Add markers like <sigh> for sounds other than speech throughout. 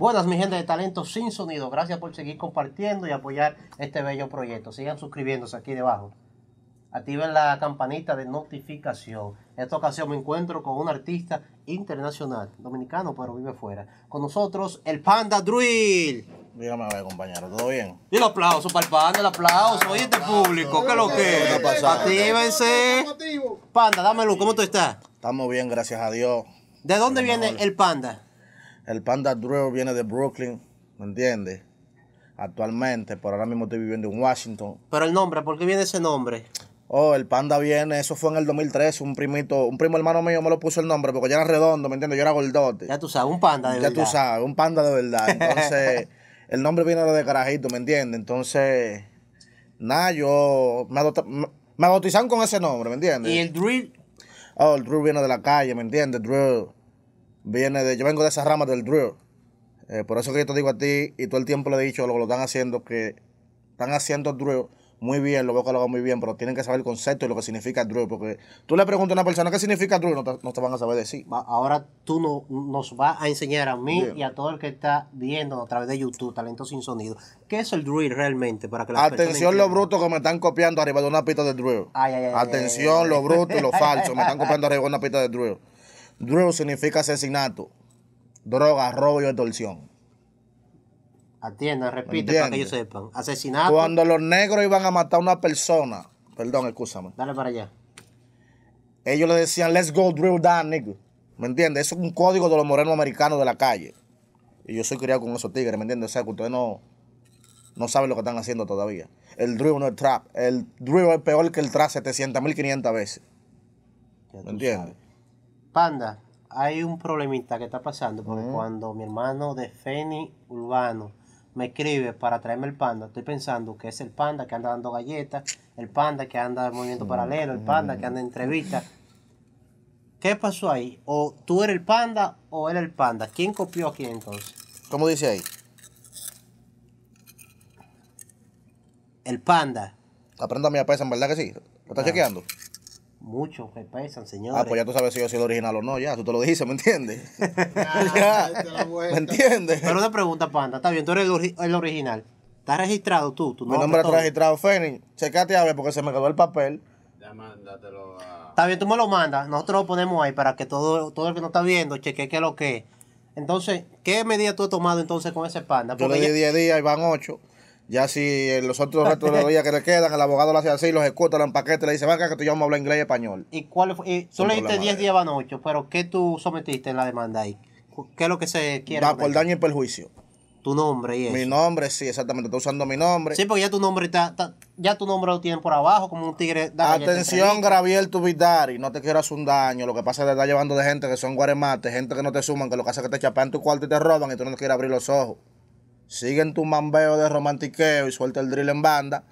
Buenas, mi gente de Talento Sin Sonido. Gracias por seguir compartiendo y apoyar este bello proyecto. Sigan suscribiéndose aquí debajo. Activen la campanita de notificación. En esta ocasión me encuentro con un artista internacional, dominicano, pero vive fuera. Con nosotros, el Panda Drill. Dígame a ver, compañero, ¿todo bien? Y el aplauso para el panda, el aplauso. Ah, Oye, este público, ¿qué lo que es? Actívense. Panda, dámelo, ¿cómo tú estás? Estamos bien, gracias a Dios. ¿De dónde viene el panda? El Panda Drew viene de Brooklyn, ¿me entiendes? Actualmente, por ahora mismo estoy viviendo en Washington. Pero el nombre, ¿por qué viene ese nombre? Oh, el Panda viene, eso fue en el 2003. un primito, un primo hermano mío me lo puso el nombre porque yo era redondo, ¿me entiendes? Yo era gordote. Ya tú sabes, un panda de verdad. Ya tú sabes, un panda de verdad. <laughs> Entonces, el nombre viene de carajito, ¿me entiendes? Entonces, nada, yo me, me bautizaron con ese nombre, ¿me entiendes? ¿Y el Drew? Oh, el Drew viene de la calle, ¿me entiendes? Drew viene de, yo vengo de esa rama del drill. Eh, por eso que yo te digo a ti, y todo el tiempo le he dicho, lo, lo están haciendo, que están haciendo drill muy bien, lo veo que lo hago muy bien, pero tienen que saber el concepto y lo que significa drill, porque tú le preguntas a una persona qué significa drill, no te, no te van a saber decir. Ahora tú no, nos vas a enseñar a mí y a todo el que está viendo a través de YouTube, Talento Sin Sonido, qué es el drill realmente para que Atención lo bruto que me están copiando arriba de una pista de drill. Ay, ay, Atención lo bruto y los <laughs> falsos, me están copiando arriba de una pista de drill. Drew significa asesinato, droga, robo y extorsión. Atienda, repite para que ellos sepan. Asesinato. Cuando los negros iban a matar a una persona, perdón, escúchame. Dale para allá. Ellos le decían, let's go drill down, nigga. ¿Me entiendes? Eso es un código de los morenos americanos de la calle. Y yo soy criado con esos tigres, ¿me entiendes? O sea, ustedes no, no saben lo que están haciendo todavía. El drill no es trap. El drill es peor que el trap 700.500 veces. ¿Me entiendes? Panda, hay un problemita que está pasando, porque cuando mi hermano de Feni Urbano me escribe para traerme el panda, estoy pensando que es el panda que anda dando galletas, el panda que anda en movimiento paralelo, el panda que anda en entrevista. ¿Qué pasó ahí? ¿O tú eres el panda o él el panda? ¿Quién copió a quién entonces? ¿Cómo dice ahí? El panda. Aprenda mi papá, en verdad que sí. ¿Lo está ah. chequeando? Muchos que pesan, señor. Ah, pues ya tú sabes si yo soy el original o no, ya. Tú te lo dijiste, ¿me entiendes? <laughs> ya, <laughs> ¿Me entiendes? Pero te pregunta, Panda. Está bien, tú eres el, original. ¿Estás registrado tú? ¿Tu Mi nombre está registrado, Fénix. Checate a ver porque se me quedó el papel. Ya mándatelo a... Está bien, tú me lo mandas. Nosotros lo ponemos ahí para que todo, todo el que nos está viendo cheque que es lo que es. Entonces, ¿qué medida tú has tomado entonces con ese panda? yo le di 10 días y van 8. Ya si los otros <laughs> restos de vida que le quedan, el abogado lo hace así, los escuta, lo empaqueta, le dice, venga que tú ya vamos a hablar inglés y español. ¿Y cuál fue? tú le diste 10 días, van 8, pero ¿qué tú sometiste en la demanda ahí? ¿Qué es lo que se quiere? Va, por daño y perjuicio. Tu nombre y eso. Mi nombre, sí, exactamente. Estoy usando mi nombre. Sí, porque ya tu nombre está, ya tu nombre lo tienen por abajo, como un tigre. Atención, Graviel Tubidari, no te quiero hacer un daño. Lo que pasa es que te está llevando de gente que son guaremates, gente que no te suman, que lo que hace es que te chapan tu cuarto y te roban y tú no te quieres abrir los ojos. Sigue en tu mambeo de romantiqueo y suelta el drill en banda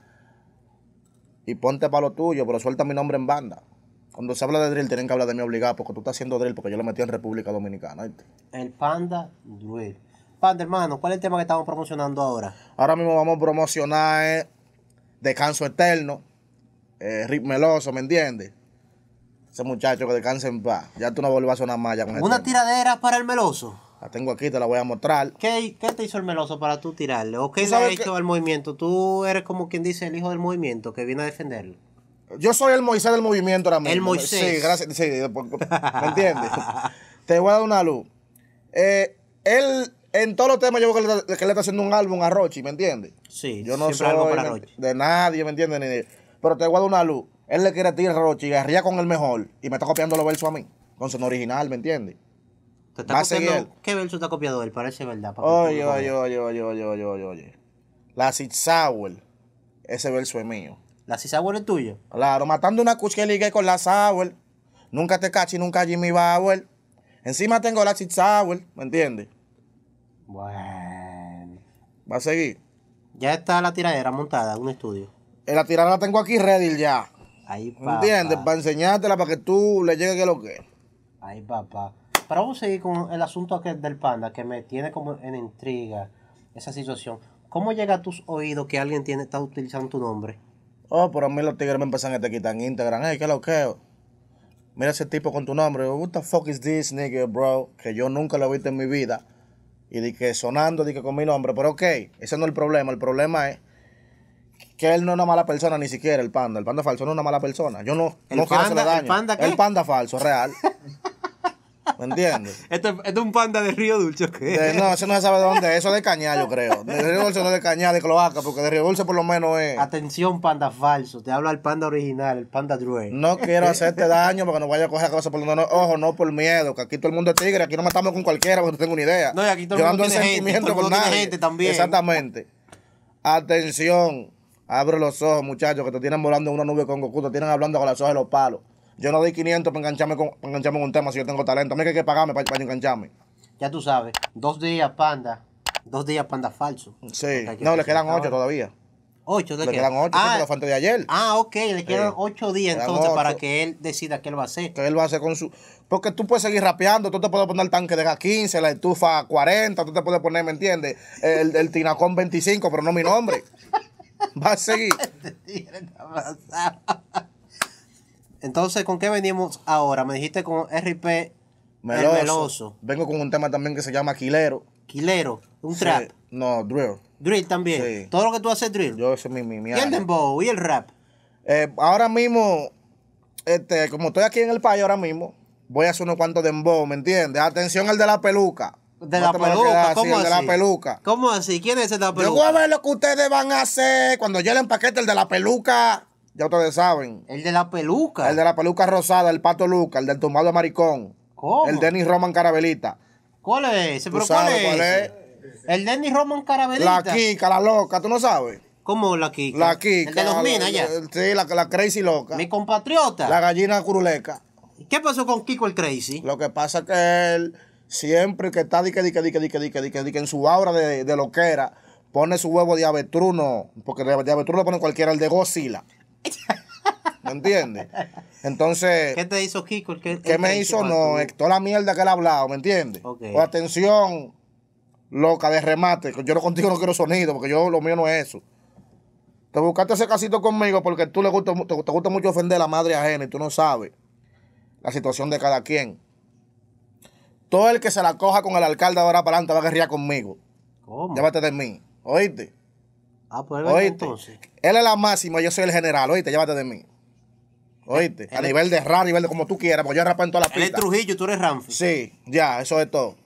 y ponte para lo tuyo, pero suelta mi nombre en banda. Cuando se habla de drill, tienen que hablar de mí obligado, porque tú estás haciendo drill, porque yo lo metí en República Dominicana. El Panda Drill. Panda, hermano, ¿cuál es el tema que estamos promocionando ahora? Ahora mismo vamos a promocionar eh, Descanso Eterno, eh, Meloso, ¿me entiendes? Ese muchacho que descansa en paz. Ya tú no vuelvas a sonar malla ya con ¿Una tiradera para el Meloso? La tengo aquí, te la voy a mostrar. ¿Qué, te hizo el meloso para tú tirarle? ¿O qué le ha hecho movimiento? Tú eres como quien dice el hijo del movimiento que viene a defenderlo. Yo soy el Moisés del movimiento ahora El Moisés. Sí, gracias. ¿Me entiendes? te voy a dar una luz. Eh, él, en todos los temas, yo veo que le, está haciendo un álbum a Rochi, ¿me entiendes? Sí, yo no soy de nadie, ¿me entiendes? pero te voy a dar una luz. Él le quiere tirar a Rochi, arriba con el mejor y me está copiando los versos a mí, con su original, ¿me entiendes? ¿Qué verso está ha copiado él? Parece verdad. Oye, oye, oye, oye, oye, oye, oye, oye. La Sauer. Ese verso es mío. ¿La Sauer es tuyo? Claro, matando una cuch que ligué con la Sauer. Nunca te cachi, nunca Jimmy Bauer. Encima tengo la Sauer, ¿me entiendes? Bueno. Va a seguir. Ya está la tiradera montada un estudio. Eh, la tiradera la tengo aquí ready ya. Ahí, papá. ¿Me entiendes? Para enseñártela, para que tú le llegues que lo que. Ahí, papá. Pero vamos a seguir con el asunto del panda, que me tiene como en intriga esa situación. ¿Cómo llega a tus oídos que alguien tiene, está utilizando tu nombre? Oh, por a mí los tigres me empiezan a te quitan Instagram. Hey, ¿qué lo que? Mira ese tipo con tu nombre. Oh, what the fuck is this nigga, bro? Que yo nunca lo he visto en mi vida. Y di que sonando, di que con mi nombre. Pero ok, ese no es el problema. El problema es que él no es una mala persona ni siquiera, el panda. El panda falso no es una mala persona. Yo no, quiero hacerle daño. ¿El panda El panda falso, real. <laughs> ¿Me entiendes? <laughs> este, es un panda de Río Dulce, ¿qué? no, eso no se sabe de dónde es. Eso es de caña, yo creo. De Río Dulce no es de caña, de Cloaca, porque de Río Dulce por lo menos es. Atención, panda falso. Te hablo al panda original, el panda true. No quiero hacerte daño porque no vaya a coger cosas por lo menos, Ojo, no por miedo, que aquí todo el mundo es tigre. Aquí no matamos con cualquiera porque no tengo ni idea. No, y aquí todo el mundo es gente, con nadie. Gente también. Exactamente. Atención. Abre los ojos, muchachos, que te tienen volando en una nube con Goku, te tienen hablando con las hojas de los palos. Yo no doy 500 para engancharme con, engancharme con un tema si yo tengo talento. A mí que hay que pagarme para, engancharme. Ya tú sabes, dos días panda, dos días panda falso. Sí, no, le quedan ocho todavía. ¿Ocho? ¿De le quedan ocho, ah, antes de ayer. Ah, ok, le quedan ocho días entonces para que él decida qué él va a hacer. Que él va a hacer con su... Porque tú puedes seguir rapeando, tú te puedes poner el tanque de gas 15 la estufa 40, tú te puedes poner, ¿me entiendes? El, el Tinacón 25, pero no mi nombre. <laughs> Va a seguir. Entonces, ¿con qué venimos ahora? Me dijiste con RP Meloso. Vengo con un tema también que se llama Quilero. Quilero, un trap. No, drill. Drill también. Todo lo que tú haces drill. Yo ese mi, mi, mi ¿Y el dembow? ¿Y el rap? Eh, ahora mismo, este, como estoy aquí en el país ahora mismo, voy a hacer unos cuantos dembow, ¿me entiendes? Atención al de la peluca. De la peluca, ¿cómo así? de la peluca. ¿Cómo así? ¿Quién es el de la peluca? Yo voy a ver lo que ustedes van a hacer cuando yo le empaquete el de la peluca ya ustedes saben. El de la peluca. El de la peluca rosada, el pato Luca, el del tomado maricón. ¿Cómo? El Denis Roman Carabelita. ¿Cuál es ese? ¿Pero cuál es? cuál El Denis Roman Carabelita. La Kika, la loca, ¿tú no sabes? ¿Cómo la Kika? La Kika. El de los minas ya. Sí, la, la Crazy loca. Mi compatriota. La gallina curuleca. ¿Qué pasó con Kiko el Crazy? Lo que pasa es que él siempre que está dique, dique, dique, dique, dique, dique, que en su aura de, de loquera, pone su huevo de avestruno, porque de, avestruno lo pone cualquiera, el de Godzilla. ¿Me entiendes? Entonces. ¿Qué te hizo Kiko? ¿Qué, me hizo? No, eh, toda la mierda que él ha hablado, ¿me entiendes? O pues atención loca de remate. Yo no contigo no quiero sonido, porque yo lo mío no es eso. Te buscaste ese casito conmigo porque tú le gusta, te, gusta mucho ofender a la madre ajena y tú no sabes la situación de cada quien. Todo el que se la coja con el alcalde ahora para adelante va a guerrear conmigo. ¿Cómo? Llévate de mí. ¿Oíste? Ah, pues Él es la máxima, yo soy el general, oíste, llévate de mí. Oíste, a nivel de rap, a nivel de como tú quieras, porque yo rapo en la pista. Él es Trujillo, tú eres Ramfis. Sí, ya, eso es todo.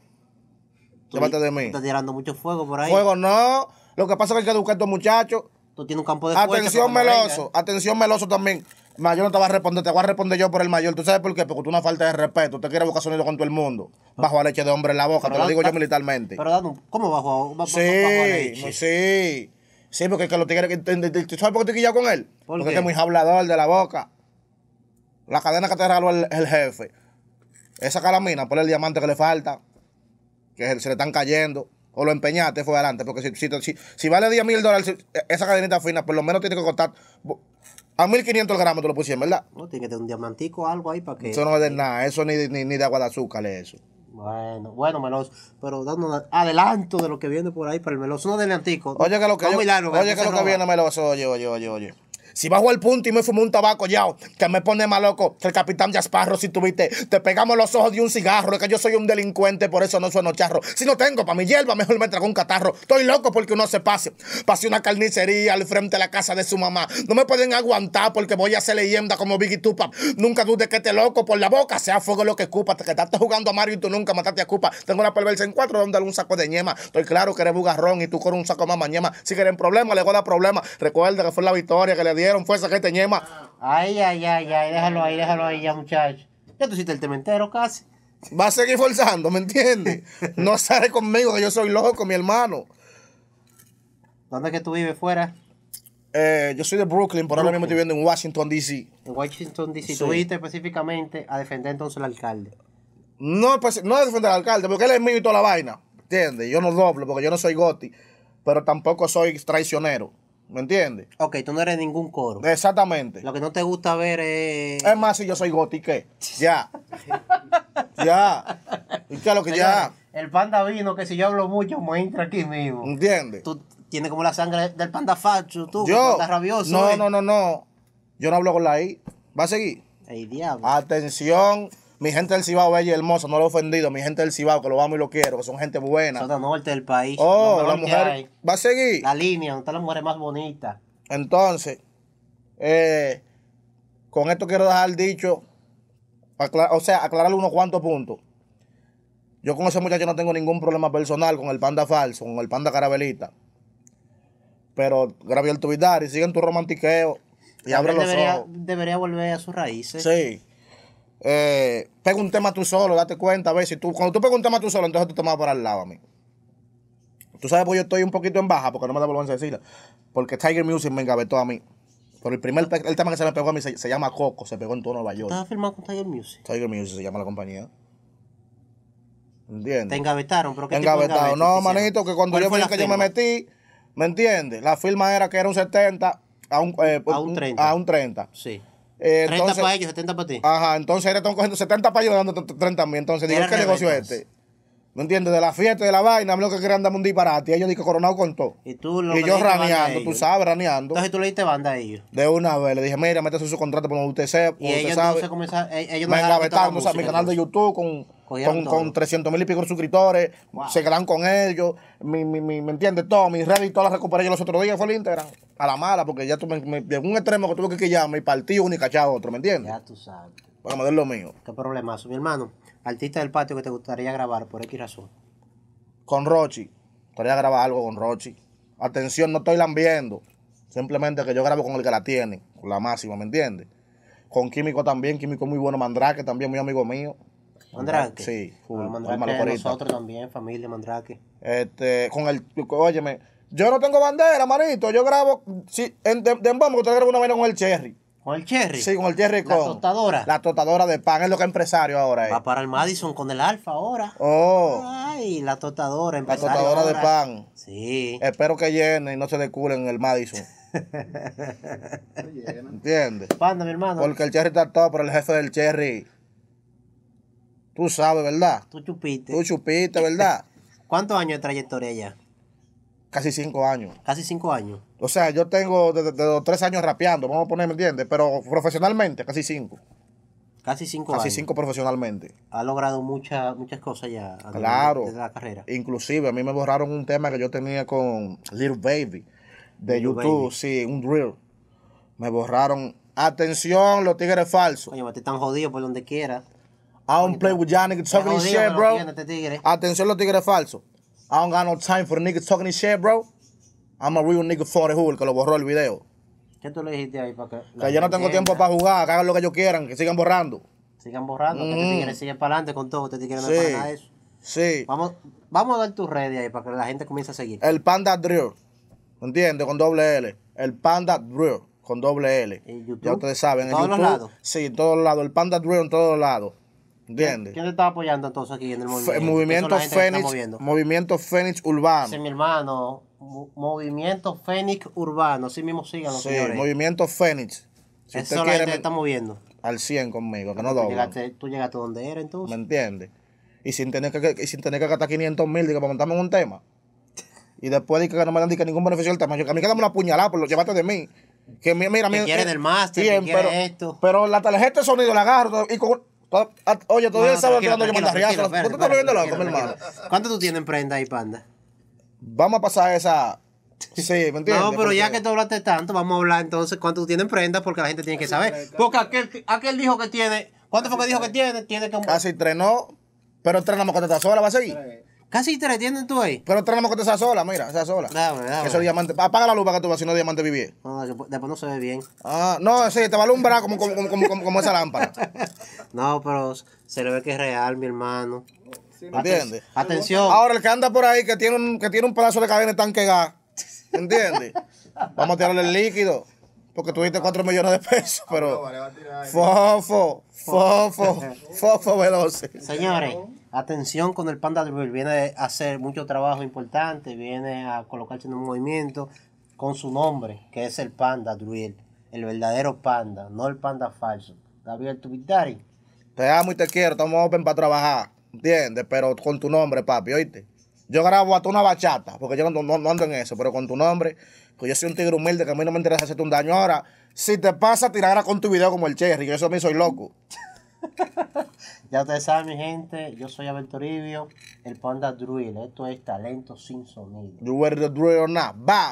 llévate de mí. Estás tirando mucho fuego por ahí. Fuego no. Lo que pasa es que hay que educar a estos muchachos. Tú tienes un campo de fuerza. Atención, Meloso. Atención, Meloso también. Mayor no te va a responder, te voy a responder yo por el mayor. ¿Tú sabes por qué? Porque tú una falta de respeto. Usted quiere buscar sonido con todo el mundo. Bajo la leche de hombre en la boca, te lo digo yo militarmente. Pero, ¿cómo bajo, leche? Sí, sí. Sí, porque que lo tigres. ¿Tú sabes por qué estoy con él? porque este es muy hablador de la boca. La cadena que te regaló el, jefe. Esa calamina, por el diamante que le falta. Que se le están cayendo o lo empeñaste, fue adelante. Porque si, vale 10 mil dólares e, esa cadenita fina, por lo menos tiene que costar a 1500 gramos, te lo pusieron, ¿verdad? No, tiene que tener un diamantico o algo ahí para que. Eso no es de nada, eso ni, ni de agua de azúcar, eso. Bueno, bueno, Meloso, pero dando un adelanto de lo que viene por ahí para el Meloso, no adelantico. Oye, que lo que, oye, que, lo que viene Meloso, oye, oye, oye, oye. Si bajo el punto y me fumo un tabaco ya, que me pone más loco que el capitán Yasparro, si tuviste, te pegamos los ojos de un cigarro, es que yo soy un delincuente, por eso no sueno charro. Si no tengo para mi hierba, mejor me trago un catarro. Estoy loco porque uno se pase. Pasé una carnicería al frente de la casa de su mamá. No me pueden aguantar porque voy a hacer leyenda como Biggie Tupac. Nunca dudes que te este loco por la boca, sea fuego lo que escupa. Te quedaste jugando a Mario y tú nunca mataste a culpa. Tengo una perversa en cuatro, donde un saco de ñema. Estoy claro que eres bugarrón y tú con un saco más mañema. Si quieren problema, le dar problema. Recuerda que fue la victoria que le dieron que teñema Ay, ay, ay, ay, déjalo ahí, déjalo ahí ya, muchacho. Ya tú hiciste el tementero casi. Va a seguir forzando, ¿me entiendes? <laughs> no sale conmigo, que yo soy loco, mi hermano. ¿Dónde es que tú vives fuera? Eh, yo soy de Brooklyn, por ahora mismo estoy viviendo en Washington, D.C. En Washington, D.C. ¿Tú específicamente a defender entonces al alcalde? No, pues, no a defender al alcalde, porque él es mío y toda la vaina. ¿Entiendes? Yo no doblo, porque yo no soy goti, pero tampoco soy traicionero. ¿Me entiendes? Ok, tú no eres ningún coro. Exactamente. Lo que no te gusta ver es. Es más, si yo soy gotique. Ya. <laughs> ya. ¿Y qué lo que ya? El panda vino, que si yo hablo mucho, me aquí mismo. ¿Entiendes? Tú tienes como la sangre del panda facho, tú. Yo. rabioso. No, eh. no, no, no. Yo no hablo con la I. ¿Va a seguir? Ey, diablo. Atención. Mi gente del Cibao, bella y hermosa, no lo he ofendido. Mi gente del Cibao, que lo amo y lo quiero, que son gente buena. Zona norte del país. Oh, la mujer va a seguir. La línea, donde están las mujeres más bonitas. Entonces, eh, con esto quiero dejar dicho, o sea, aclarar unos cuantos puntos. Yo con ese muchacho no tengo ningún problema personal con el panda falso, con el panda carabelita. Pero el tuvidar y siguen tu romantiqueo y los ojos. Debería volver a sus raíces. Sí eh, pega un tema tú solo, date cuenta, a ver si tú, cuando tú pegas un tema tú solo, entonces tú te vas para el lado a mí. Tú sabes, pues yo estoy un poquito en baja porque no me da vergüenza decirlo. Porque Tiger Music me engavetó a mí. Pero el primer el tema que se me pegó a mí se, llama Coco, se pegó en todo Nueva York. ¿Estás firmado con Tiger Music? Tiger Music se llama la compañía. ¿Entiendes? Te engavetaron, pero ¿qué engavetaron No, manito, que cuando yo fui que yo me metí, ¿me entiendes? La firma era que era un 70 a un, 30. Eh, a un 30. Sí. 30 eh, para ellos, 70 para ti. Ajá, entonces ellos están cogiendo 70 para ellos dando 30 mil. Entonces, digo, ¿qué negocio es este? ¿Me entiendes? De la fiesta, de la vaina, a mí lo que querían darme un disparate. Y ellos que coronado con todo. Y, tú lo y yo raneando, tú sabes, raneando. Entonces tú le diste banda a ellos. De una vez, le dije, mira, métese su contrato por donde usted, sea, y ellos sabe. Comenzar, eh, ellos no Me a mi canal de YouTube con con, con 300 mil y pico suscriptores, se quedan con ellos, ¿me entiendes? Todo, mis redes y todas las recuperé yo los otros días, fue el a la mala, porque ya tuve, un extremo que tuve que quillarme y partí un y cachado otro, ¿me entiendes? Ya tú sabes. Para lo mío. Qué problemazo. Mi hermano, artista del patio que te gustaría grabar, ¿por X razón? Con Rochi, gustaría grabar algo con Rochi. Atención, no estoy lambiendo, simplemente que yo grabo con el que la tiene, con la máxima, ¿me entiendes? Con Químico también, Químico muy bueno, Mandrake también, muy amigo mío. Mandrake. Sí, full. nosotros también, familia Mandrake. Este, con el, óyeme, yo no tengo bandera, marito. yo grabo, sí, en Dembow usted graba una vaina con el Cherry. ¿Con el Cherry? Sí, con el Cherry con... La tostadora. La tostadora de pan, es lo que empresario ahora Va para el Madison con el Alfa ahora. Oh. Ay, la tostadora, La tostadora de pan. Sí. Espero que llene y no se le en el Madison. <laughs> ¿Entiendes? Panda, mi hermano. Porque el Cherry está todo, pero el jefe del Cherry Tú sabes, ¿verdad? Tú chupiste. Tú chupiste, ¿verdad? <laughs> ¿Cuántos años de trayectoria ya? Casi cinco años. Casi cinco años. O sea, yo tengo desde, los tres años rapeando, vamos a poner, ¿me entiendes? Pero profesionalmente, casi cinco. Casi cinco Casi cinco profesionalmente. Ha logrado muchas muchas cosas ya. Claro. la carrera. Inclusive, a mí me borraron un tema que yo tenía con Little Baby de YouTube. Sí, un drill. Me borraron. Atención, los tigres falsos. Oye, te están jodidos por donde quiera. I don't play with y'all niggas talking this shit, bro. Atención los tigres falsos. I don't got no time for the niggas talking this shit, bro. I'm a real nigga for the hood, que lo borró el video. ¿Qué tú le dijiste ahí para que? Que yo no tengo tiempo para jugar, que hagan lo que ellos quieran, que sigan borrando. Sigan borrando, que te este mm-hmm. siguen para adelante con todo, te este tigres no para eso. Sí. Vamos, vamos a dar tus redes ahí para que la gente comience a seguir. El Panda Drew. ¿Entiendes? Con doble L. El Panda Drew. Con doble L. Ya ustedes saben. ¿En todos YouTube? los lados? Sí, en todos lados. El Panda Drew en todos lados. ¿Entiendes? ¿Quién te está apoyando entonces aquí en el movimiento? El movimiento Fénix, movimiento Fénix Urbano. Sí, mi hermano. Movimiento Fénix Urbano. Así mismo síganlo, sí, Movimiento Fénix. Si Eso usted quiere, te está moviendo. Al 100 conmigo, que no lo Tú llegaste, tú llegaste donde era entonces. ¿Me entiendes? Y sin tener que, y sin tener que gastar 500 mil, digo, para montarme en un tema. Y después dije que no me dan que ningún beneficio del tema. a mí que dame una puñalada, por lo llevaste de mí. Que mira, mira. quieren eh, el máster, esto. Pero la tarjeta de sonido la agarro y con, Oye, todavía estamos hablando de la ¿Por ¿Cuánto tú tienes en prenda ahí, panda? Vamos a pasar esa. Sí, ¿me entiendes? No, pero ya que tú hablaste tanto, vamos a hablar entonces cuánto tú tienes en prenda porque la gente tiene que saber. Porque aquel, aquel dijo que tiene. ¿Cuánto fue que dijo que tiene? Tiene que. Casi entrenó, pero entrenamos cuando está sola, va a seguir. Casi te retienes tú ahí. Pero tenemos que estar sola, mira, esa sola. Dame, dame. Eso es diamante. Apaga la luz que tú vas, si no diamante vivir. No, después no se ve bien. Ah, no, sí, te va a alumbrar como, como, como, como, esa lámpara. <laughs> no, pero se le ve que es real, mi hermano. ¿Entiendes? Atención. Ahora, el que anda por ahí, que tiene un, que tiene un pedazo de cadena tan que gas, ¿entiendes? <laughs> Vamos a tirarle el líquido. Porque tuviste 4 millones de pesos, pero. Fofo, fofo, <laughs> fofo veloce. Señores. Atención con el Panda Druil, viene a hacer mucho trabajo importante, viene a colocarse en un movimiento con su nombre, que es el Panda Druil, el verdadero Panda, no el Panda falso. Gabriel Tubitari. Te amo y te quiero, estamos open para trabajar, ¿entiendes? Pero con tu nombre, papi, oíste. Yo grabo a tu una bachata, porque yo no, no, ando en eso, pero con tu nombre, que yo soy un tigre humilde, que a mí no me interesa hacerte un daño ahora. Si te pasa, tirará con tu video como el Cherry, que eso a soy loco. <laughs> ya ustedes saben, mi gente, yo soy Toribio el Panda Druid Esto es Talento Sin Sonido. You were the Druid or not. Bye.